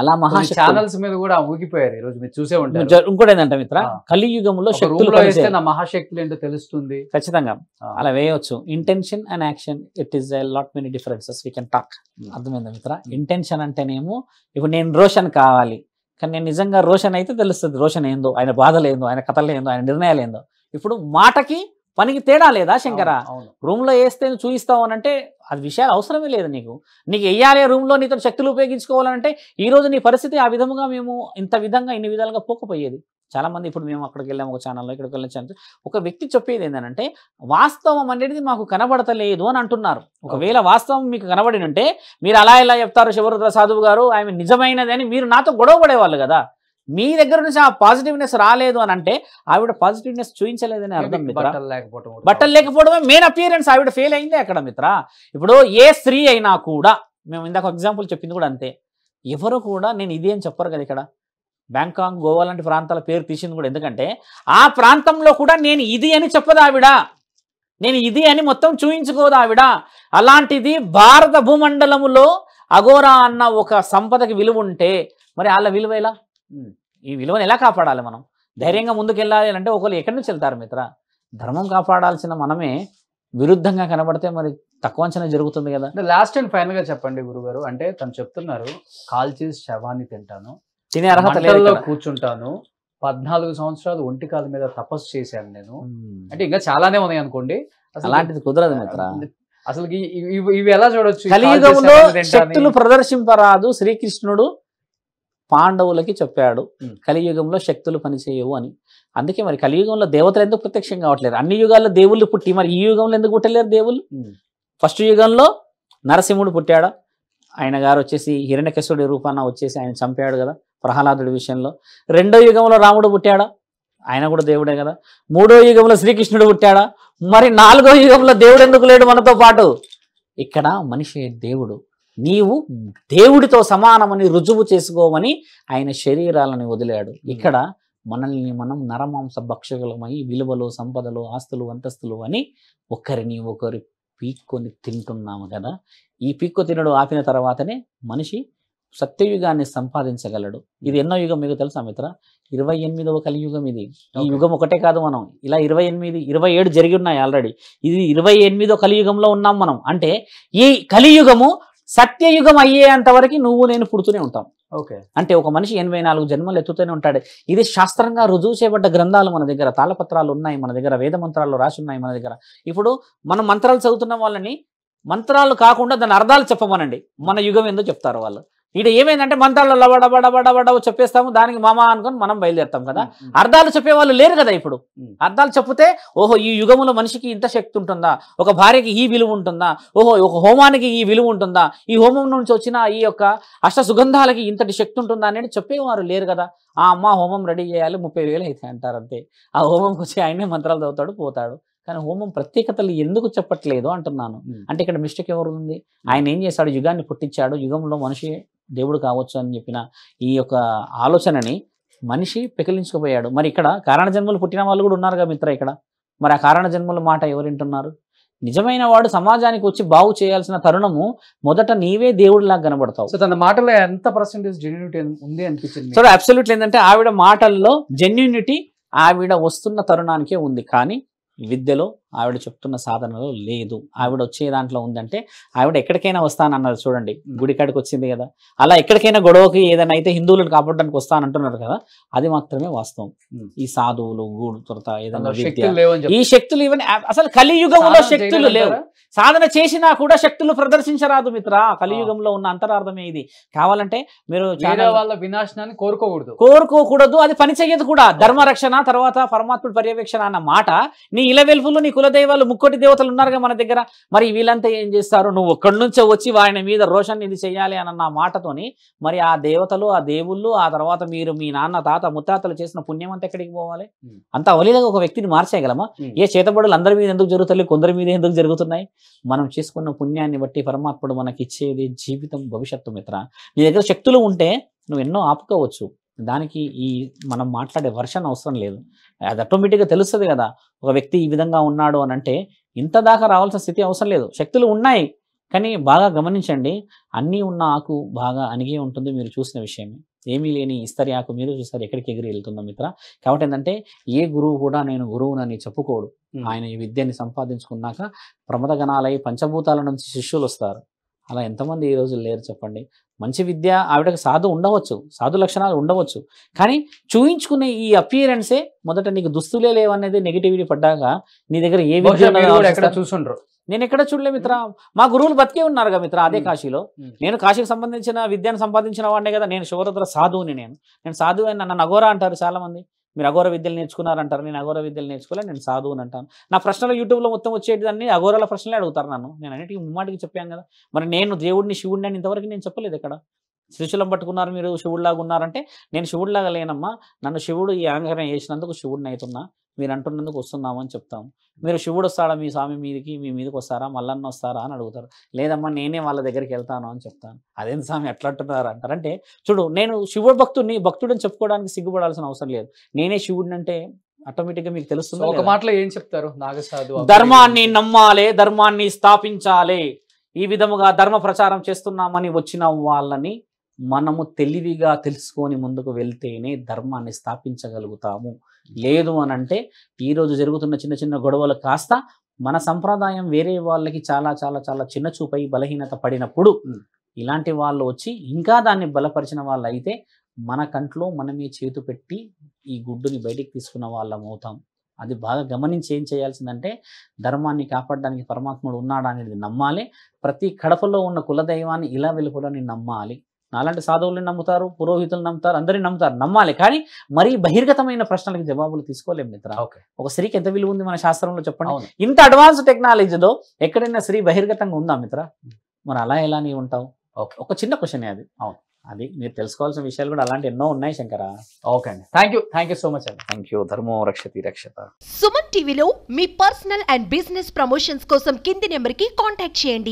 అలా మహా ఛానల్స్ మీద కూడా ఊగిపోయారు ఈరోజు మీరు చూసే ఉంటారు ఇంకోటి ఏంటంటే మిత్ర కలియుగంలో శక్తులు మహాశక్తులు ఏంటో తెలుస్తుంది ఖచ్చితంగా అలా వేయవచ్చు intention and action it is lot many differences we can talk అర్థమైందా మిత్ర ఇంటెన్షన్ hmm. అంటేనేమో ఇప్పుడు నేను రోషన్ కావాలి కానీ నేను నిజంగా రోషన్ అయితే తెలుస్తుంది రోషన్ ఏందో ఆయన బాధలు ఏందో ఆయన కథలు ఏందో ఆయన నిర్ణయాలు ఏందో ఇప్పుడు మాటకి పనికి తేడా లేదా శంకర రూమ్లో వేస్తే చూపిస్తావు అని అంటే అది విషయాలు అవసరమే లేదు నీకు నీకు వెయ్యాలే రూమ్లో నీతో శక్తులు ఉపయోగించుకోవాలంటే ఈ రోజు నీ పరిస్థితి ఆ విధంగా మేము ఇంత విధంగా ఇన్ని విధాలుగా పోకపోయేది చాలామంది ఇప్పుడు మేము అక్కడికి వెళ్ళాము ఒక ఛానల్లో ఇక్కడికి వెళ్ళిన ఛానల్ ఒక వ్యక్తి చెప్పేది ఏంటంటే వాస్తవం అనేది మాకు కనబడతలేదు అని అంటున్నారు ఒకవేళ వాస్తవం మీకు కనబడినంటే మీరు అలా ఇలా చెప్తారు శివరుద్ర సాధువు గారు ఆమె నిజమైనది అని మీరు నాతో గొడవ పడేవాళ్ళు కదా మీ దగ్గర నుంచి ఆ పాజిటివ్నెస్ రాలేదు అని అంటే ఆవిడ పాజిటివ్నెస్ చూపించలేదని అర్థం మిత్ర బట్టలు లేకపోవడమే మెయిన్ అపియరెన్స్ ఆవిడ ఫెయిల్ అయిందే అక్కడ మిత్ర ఇప్పుడు ఏ స్త్రీ అయినా కూడా మేము ఇందాక ఎగ్జాంపుల్ చెప్పింది కూడా అంతే ఎవరు కూడా నేను ఇది అని చెప్పరు కదా ఇక్కడ బ్యాంకాక్ గోవా లాంటి ప్రాంతాల పేరు తీసింది కూడా ఎందుకంటే ఆ ప్రాంతంలో కూడా నేను ఇది అని చెప్పదు ఆవిడ నేను ఇది అని మొత్తం చూయించుకోదు ఆవిడ అలాంటిది భారత భూమండలములో అఘోరా అన్న ఒక సంపదకి విలువ ఉంటే మరి వాళ్ళ విలువ ఎలా ఈ విలువను ఎలా కాపాడాలి మనం ధైర్యంగా ముందుకెళ్ళాలి అంటే ఒకరు ఎక్కడి నుంచి వెళ్తారు మిత్ర ధర్మం కాపాడాల్సిన మనమే విరుద్ధంగా కనబడితే మరి తక్కువ అంచనా జరుగుతుంది కదా అంటే లాస్ట్ అండ్ ఫైనల్ గా చెప్పండి గురుగారు అంటే తను చెప్తున్నారు కాల్చి శవాన్ని తింటాను తినే అర్హత కూర్చుంటాను పద్నాలుగు సంవత్సరాలు ఒంటి కాలు మీద తపస్సు చేశాను నేను అంటే ఇంకా చాలానే ఉన్నాయి అనుకోండి అలాంటిది కుదరదు మిత్ర అసలు ఇవి ఎలా చూడొచ్చు ప్రదర్శింపరాదు శ్రీకృష్ణుడు పాండవులకి చెప్పాడు కలియుగంలో శక్తులు పనిచేయవు అని అందుకే మరి కలియుగంలో దేవతలు ఎందుకు ప్రత్యక్షం కావట్లేరు అన్ని యుగాల్లో దేవుళ్ళు పుట్టి మరి ఈ యుగంలో ఎందుకు పుట్టలేరు దేవుళ్ళు ఫస్ట్ యుగంలో నరసింహుడు పుట్టాడు ఆయన గారు వచ్చేసి హిరణ్యకేశుడి రూపాన వచ్చేసి ఆయన చంపాడు కదా ప్రహ్లాదుడి విషయంలో రెండో యుగంలో రాముడు పుట్టాడా ఆయన కూడా దేవుడే కదా మూడో యుగంలో శ్రీకృష్ణుడు పుట్టాడా మరి నాలుగో యుగంలో దేవుడు ఎందుకు లేడు మనతో పాటు ఇక్కడ మనిషి దేవుడు నీవు దేవుడితో సమానమని రుజువు చేసుకోమని ఆయన శరీరాలను వదిలాడు ఇక్కడ మనల్ని మనం నరమాంస భక్షకులమై విలువలు సంపదలు ఆస్తులు అంతస్తులు అని ఒకరిని ఒకరు పీక్కొని తింటున్నాము కదా ఈ పీక్కు తినడం ఆపిన తర్వాతనే మనిషి సత్యయుగాన్ని సంపాదించగలడు ఇది ఎన్నో యుగం మీకు తెలుసా మిత్ర ఇరవై ఎనిమిదవ కలియుగం ఇది ఈ యుగం ఒకటే కాదు మనం ఇలా ఇరవై ఎనిమిది ఇరవై ఏడు జరిగి ఉన్నాయి ఆల్రెడీ ఇది ఇరవై ఎనిమిదో కలియుగంలో ఉన్నాం మనం అంటే ఈ కలియుగము సత్యయుగం అయ్యేంత వరకు నువ్వు నేను పుడుతూనే ఉంటాం ఓకే అంటే ఒక మనిషి ఎనభై నాలుగు జన్మలు ఎత్తుతూనే ఉంటాడు ఇది శాస్త్రంగా రుజువు చేయబడ్డ గ్రంథాలు మన దగ్గర తాళపత్రాలు ఉన్నాయి మన దగ్గర వేద మంత్రాలు రాసి ఉన్నాయి మన దగ్గర ఇప్పుడు మనం మంత్రాలు చదువుతున్న వాళ్ళని మంత్రాలు కాకుండా దాని అర్థాలు చెప్పమనండి మన యుగం ఏందో చెప్తారు వాళ్ళు ఇక్కడ ఏమైందంటే మంత్రాలు లవడబడబడబడవ చెప్పేస్తాము దానికి మామ అనుకుని మనం బయలుదేరుతాం కదా అర్థాలు చెప్పేవాళ్ళు లేరు కదా ఇప్పుడు అర్థాలు చెప్తే ఓహో ఈ యుగములో మనిషికి ఇంత శక్తి ఉంటుందా ఒక భార్యకి ఈ విలువ ఉంటుందా ఓహో ఒక హోమానికి ఈ విలువ ఉంటుందా ఈ హోమం నుంచి వచ్చిన ఈ యొక్క అష్ట సుగంధాలకి ఇంతటి శక్తి ఉంటుందా అనేది చెప్పేవారు లేరు కదా ఆ అమ్మ హోమం రెడీ చేయాలి ముప్పై వేలు అయితే అంటారు అంతే ఆ హోమంకి వచ్చి ఆయనే మంత్రాలు చదువుతాడు పోతాడు కానీ హోమం ప్రత్యేకతలు ఎందుకు చెప్పట్లేదు అంటున్నాను అంటే ఇక్కడ మిస్టేక్ ఎవరు ఉంది ఆయన ఏం చేశాడు యుగాన్ని పుట్టించాడు యుగంలో మనిషి దేవుడు కావచ్చు అని చెప్పిన ఈ యొక్క ఆలోచనని మనిషి పెకిలించుకుపోయాడు మరి ఇక్కడ కారణ జన్మలు పుట్టిన వాళ్ళు కూడా ఉన్నారుగా మిత్ర ఇక్కడ మరి ఆ కారణ జన్మల మాట ఎవరింటున్నారు నిజమైన వాడు సమాజానికి వచ్చి బాగు చేయాల్సిన తరుణము మొదట నీవే దేవుడిలాగా కనబడతావు సో తన మాటలో ఎంత పర్సెంటేజ్ జెన్యూనిటీ ఉంది అనిపించింది సో అబ్సల్యూట్ ఏంటంటే ఆవిడ మాటల్లో జెన్యూనిటీ ఆవిడ వస్తున్న తరుణానికే ఉంది కానీ విద్యలో ఆవిడ చెప్తున్న సాధనలో లేదు ఆవిడ వచ్చే దాంట్లో ఉందంటే ఆవిడ ఎక్కడికైనా వస్తానన్నారు చూడండి గుడికాడికి వచ్చింది కదా అలా ఎక్కడికైనా గొడవకి ఏదైనా అయితే హిందువులను కాపాడడానికి వస్తానంటున్నారు కదా అది మాత్రమే వాస్తవం ఈ సాధువులు గూడు ఏదైనా ఈ శక్తులు ఇవన్నీ అసలు కలియుగంలో శక్తులు లేవు సాధన చేసినా కూడా శక్తులు ప్రదర్శించరాదు మిత్ర కలియుగంలో ఉన్న అంతరార్థమే ఇది కావాలంటే మీరు వాళ్ళ వినాశనాన్ని కోరుకోకూడదు కోరుకోకూడదు అది పని చేయదు కూడా ధర్మ రక్షణ తర్వాత పరమాత్ముడు పర్యవేక్షణ అన్న మాట నీ ఇలవెల్పులు నీకు కులదైవాలు ముక్కోటి దేవతలు ఉన్నారుగా మన దగ్గర మరి వీళ్ళంతా ఏం చేస్తారు నువ్వు ఒక్కడి నుంచే వచ్చి వారిని మీద రోషన్ ఇది చేయాలి అన్న మాటతోని మరి ఆ దేవతలు ఆ దేవుళ్ళు ఆ తర్వాత మీరు మీ నాన్న తాత ముత్తాతలు చేసిన పుణ్యం అంతా ఎక్కడికి పోవాలి అంత అవలీలగా ఒక వ్యక్తిని మార్చేయగలమా ఏ చేతబడులు అందరి మీద ఎందుకు జరుగుతుంది కొందరి మీద ఎందుకు జరుగుతున్నాయి మనం చేసుకున్న పుణ్యాన్ని బట్టి పరమాత్ముడు మనకి ఇచ్చేది జీవితం భవిష్యత్తు మిత్ర నీ దగ్గర శక్తులు ఉంటే నువ్వు ఎన్నో ఆపుకోవచ్చు దానికి ఈ మనం మాట్లాడే వర్షన్ అవసరం లేదు అది ఆటోమేటిక్గా తెలుస్తుంది కదా ఒక వ్యక్తి ఈ విధంగా ఉన్నాడు అని అంటే ఇంత దాకా రావాల్సిన స్థితి అవసరం లేదు శక్తులు ఉన్నాయి కానీ బాగా గమనించండి అన్నీ ఉన్న ఆకు బాగా అనిగే ఉంటుంది మీరు చూసిన విషయమే ఏమీ లేని ఇస్తరి ఆకు మీరు చూసారు ఎక్కడికి ఎగిరి వెళ్తుందో మిత్ర కాబట్టి ఏంటంటే ఏ గురువు కూడా నేను గురువునని చెప్పుకోడు ఆయన ఈ విద్యని సంపాదించుకున్నాక గణాలై పంచభూతాల నుంచి శిష్యులు వస్తారు అలా ఎంతమంది ఈ రోజు లేరు చెప్పండి మంచి విద్య ఆవిడకి సాధు ఉండవచ్చు సాధు లక్షణాలు ఉండవచ్చు కానీ చూయించుకునే ఈ అపియరెన్సే మొదట నీకు దుస్తులే లేవనేది నెగిటివిటీ పడ్డాక నీ దగ్గర ఏ విద్య చూసుండ్రు నేను ఎక్కడ చూడలే మిత్ర మా గురువులు బతికే కదా మిత్ర అదే కాశీలో నేను కాశీకి సంబంధించిన విద్యను సంపాదించిన వాడినే కదా నేను శివరుద్ర సాధువుని నేను నేను సాధువు అని నన్ను నగోరా అంటారు చాలా మంది మీరు అఘోర విద్యలు నేర్చుకున్నారంటారు నేను అఘోర విద్యలు నేర్చుకోలే నేను సాధువు అని అంటాను నా ప్రశ్నలు యూట్యూబ్లో మొత్తం వచ్చేటిదన్నీ అఘోరాల ప్రశ్నలే అడుగుతారు నన్ను నేను అన్నిటికీ ముమ్మాటికి చెప్పాను కదా మరి నేను దేవుడిని శివుడిని అని ఇంతవరకు నేను చెప్పలేదు ఇక్కడ శిశులం పట్టుకున్నారు మీరు శివుడిలాగా ఉన్నారంటే నేను శివుడిలాగా లేనమ్మా నన్ను శివుడు ఈ ఆంగ్రహం చేసినందుకు శివుడిని అవుతున్నా మీరు అంటున్నందుకు వస్తున్నాము అని చెప్తాం మీరు శివుడు వస్తాడా మీ స్వామి మీదకి మీ మీదకి వస్తారా మళ్ళన్న వస్తారా అని అడుగుతారు లేదమ్మా నేనే వాళ్ళ దగ్గరికి వెళ్తాను అని చెప్తాను అదేం స్వామి ఎట్లా అంటున్నారు అంటారంటే చూడు నేను శివుడు భక్తుడిని భక్తుడిని చెప్పుకోవడానికి సిగ్గుపడాల్సిన అవసరం లేదు నేనే శివుడిని అంటే ఆటోమేటిక్ గా మీకు తెలుస్తుంది ఒక మాటలో ఏం చెప్తారు నాగసాధు ధర్మాన్ని నమ్మాలే ధర్మాన్ని స్థాపించాలే ఈ విధముగా ధర్మ ప్రచారం చేస్తున్నామని వచ్చిన వాళ్ళని మనము తెలివిగా తెలుసుకొని ముందుకు వెళ్తేనే ధర్మాన్ని స్థాపించగలుగుతాము లేదు అని అంటే ఈరోజు జరుగుతున్న చిన్న చిన్న గొడవలు కాస్త మన సంప్రదాయం వేరే వాళ్ళకి చాలా చాలా చాలా చిన్న చూపై బలహీనత పడినప్పుడు ఇలాంటి వాళ్ళు వచ్చి ఇంకా దాన్ని బలపరిచిన వాళ్ళు అయితే మన కంట్లో మనమే చేతు పెట్టి ఈ గుడ్డుని బయటికి తీసుకున్న వాళ్ళం అవుతాం అది బాగా గమనించి ఏం చేయాల్సిందంటే ధర్మాన్ని కాపాడడానికి పరమాత్ముడు ఉన్నాడా అనేది నమ్మాలి ప్రతి కడపలో ఉన్న కులదైవాన్ని ఇలా వెలుపులని నమ్మాలి నాలాంటి సాధువులను నమ్ముతారు పురోహితులు నమ్ముతారు అందరిని నమ్ముతారు నమ్మాలి కానీ మరీ బహిర్గతమైన ప్రశ్నలకు జవాబులు తీసుకోలేము మిత్ర ఒక స్త్రీకి ఎంత విలువ ఉంది మన శాస్త్రంలో చెప్పండి ఇంత అడ్వాన్స్ టెక్నాలజీలో ఎక్కడైనా స్త్రీ బహిర్గతంగా ఉందా మిత్ర మరి అలా ఎలా నీ ఉంటావు ఒక చిన్న క్వశ్చన్ అది అవును అది మీరు తెలుసుకోవాల్సిన విషయాలు కూడా అలాంటి ఎన్నో ఉన్నాయి శంకర ఓకే అండి thank you thank you so much అండి థ్యాంక్ యూ ధర్మో రక్షతి రక్షత సుమన్ టీవీలో మీ పర్సనల్ అండ్ బిజినెస్ ప్రమోషన్స్ కోసం కింది నెంబర్ కి కాంటాక్ట్ చేయండి